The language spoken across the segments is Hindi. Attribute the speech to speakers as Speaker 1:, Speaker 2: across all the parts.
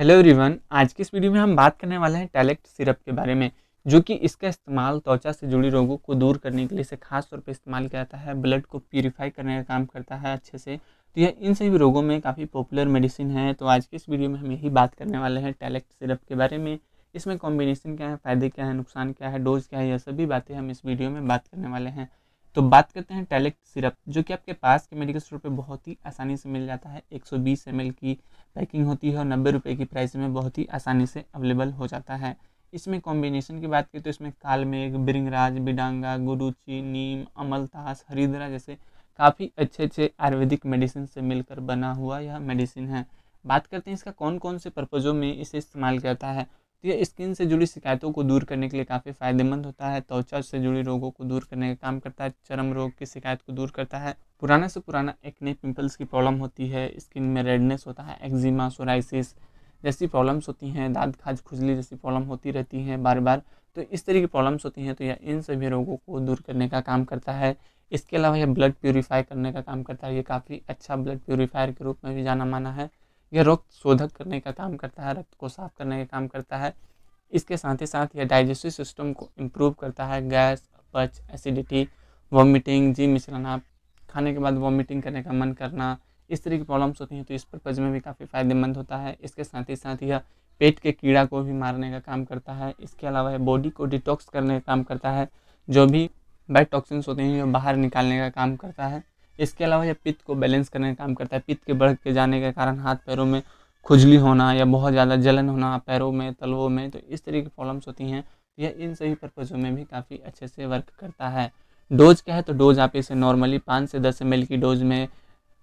Speaker 1: हेलो एवरीवन आज की इस वीडियो में हम बात करने वाले हैं टैलेक्ट सिरप के बारे में जो कि इसका इस्तेमाल त्वचा से जुड़ी रोगों को दूर करने के लिए से खास तौर पर इस्तेमाल किया जाता है ब्लड को प्योरीफाई करने का काम करता है अच्छे से तो यह इन सभी रोगों में काफ़ी पॉपुलर मेडिसिन है तो आज की इस वीडियो में हम यही बात करने वाले हैं टैलेक्ट सिरप के बारे में इसमें कॉम्बिनेशन क्या है फ़ायदे क्या है नुकसान क्या है डोज क्या है यह सभी बातें हम इस वीडियो में बात करने वाले हैं तो बात करते हैं टैलेक्ट सिरप जो कि आपके पास के मेडिकल स्टोर पे बहुत ही आसानी से मिल जाता है 120 सौ की पैकिंग होती है और नब्बे रुपये की प्राइस में बहुत ही आसानी से अवेलेबल हो जाता है इसमें कॉम्बिनेशन की बात करें तो इसमें कालमेघ बिरिंगराज बिडांगा गुरुची नीम अमलतास हरिद्रा जैसे काफ़ी अच्छे अच्छे आयुर्वेदिक मेडिसिन से मिलकर बना हुआ यह मेडिसिन है बात करते हैं इसका कौन कौन से पर्पज़ों में इसे इस्तेमाल करता है तो ये स्किन से जुड़ी शिकायतों को दूर करने के लिए काफ़ी फायदेमंद होता है त्वचा से जुड़ी रोगों को दूर करने का काम करता है चरम रोग की शिकायत को दूर करता है पुराना से पुराना एक्ने पिंपल्स की प्रॉब्लम होती है स्किन में रेडनेस होता है एक्जिमा सोराइसिस जैसी प्रॉब्लम्स होती हैं दाद खाज खुजली जैसी प्रॉब्लम होती रहती हैं बार बार तो इस तरह की प्रॉब्लम्स होती हैं तो यह इन सभी रोगों को दूर करने का काम करता है इसके अलावा यह ब्लड प्योरीफाई करने का काम करता है ये काफ़ी अच्छा ब्लड प्योरीफायर के रूप में भी जाना माना है यह रक्त शोधक करने का काम करता है रक्त को साफ करने का काम करता है इसके साथ ही साथ यह डाइजेस्टिव सिस्टम को इम्प्रूव करता है गैस अपच एसिडिटी वॉमिटिंग जी मिश्रना खाने के बाद वॉमिटिंग करने का मन करना इस तरह की प्रॉब्लम्स होती हैं तो इस परपज में भी काफ़ी फायदेमंद होता है इसके साथ ही साथ यह पेट के कीड़ा को भी मारने का काम करता है इसके अलावा यह बॉडी को डिटॉक्स करने का काम करता है जो भी बैड टॉक्सिन्स होते हैं यह बाहर निकालने का काम करता है इसके अलावा यह पित्त को बैलेंस करने का काम करता है पित्त के बढ़ के जाने के कारण हाथ पैरों में खुजली होना या बहुत ज़्यादा जलन होना पैरों में तलवों में तो इस तरीके की प्रॉब्लम्स होती हैं तो यह इन सभी पर्पज़ों में भी काफ़ी अच्छे से वर्क करता है डोज क्या है तो डोज आप इसे नॉर्मली पाँच से दस एम की डोज में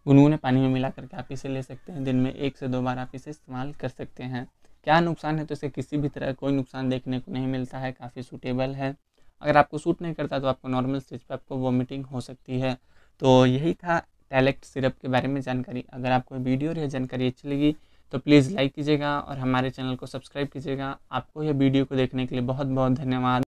Speaker 1: गुनगुने पानी में मिला करके आप इसे ले सकते हैं दिन में एक से दो बार आप इसे इस्तेमाल कर सकते हैं क्या नुकसान है तो इसे किसी भी तरह का कोई नुकसान देखने को नहीं मिलता है काफ़ी सूटेबल है अगर आपको सूट नहीं करता तो आपको नॉर्मल स्टेज पर आपको वॉमिटिंग हो सकती है तो यही था टैलेक्ट सिरप के बारे में जानकारी अगर आपको वीडियो और यह जानकारी अच्छी लगी तो प्लीज़ लाइक कीजिएगा और हमारे चैनल को सब्सक्राइब कीजिएगा आपको यह वीडियो को देखने के लिए बहुत बहुत धन्यवाद